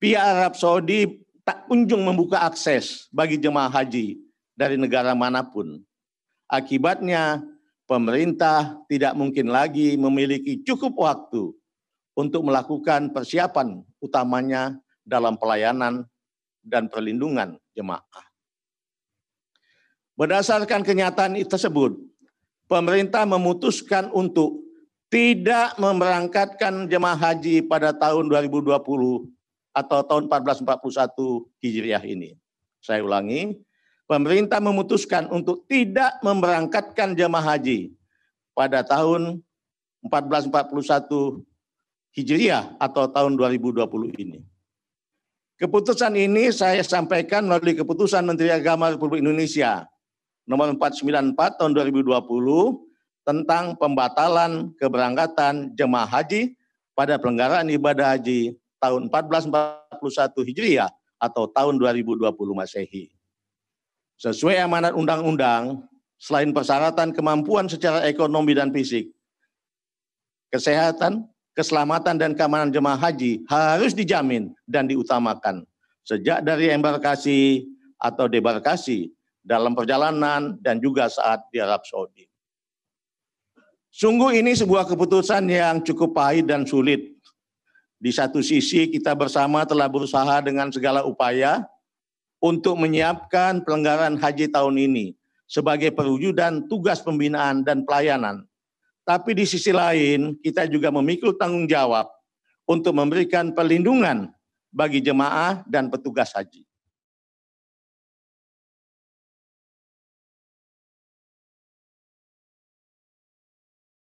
pihak Arab Saudi tak kunjung membuka akses bagi jemaah haji dari negara manapun. Akibatnya, pemerintah tidak mungkin lagi memiliki cukup waktu untuk melakukan persiapan utamanya dalam pelayanan dan perlindungan jemaah. Berdasarkan kenyataan tersebut, pemerintah memutuskan untuk tidak memberangkatkan jemaah haji pada tahun 2020 atau tahun 1441 Hijriah ini. Saya ulangi, pemerintah memutuskan untuk tidak memberangkatkan jemaah haji pada tahun 1441 Hijriah atau tahun 2020 ini. Keputusan ini saya sampaikan melalui keputusan Menteri Agama Republik Indonesia nomor 494 tahun 2020 tentang pembatalan keberangkatan jemaah haji pada pelenggaraan ibadah haji tahun 1441 Hijriah atau tahun 2020 Masehi. Sesuai amanat undang-undang, selain persyaratan kemampuan secara ekonomi dan fisik, kesehatan, keselamatan dan keamanan jemaah haji harus dijamin dan diutamakan sejak dari embarkasi atau debarkasi dalam perjalanan dan juga saat di Arab Saudi. Sungguh ini sebuah keputusan yang cukup pahit dan sulit di satu sisi kita bersama telah berusaha dengan segala upaya untuk menyiapkan pelenggaran haji tahun ini sebagai perwujudan tugas pembinaan dan pelayanan. Tapi di sisi lain, kita juga memikul tanggung jawab untuk memberikan perlindungan bagi jemaah dan petugas haji.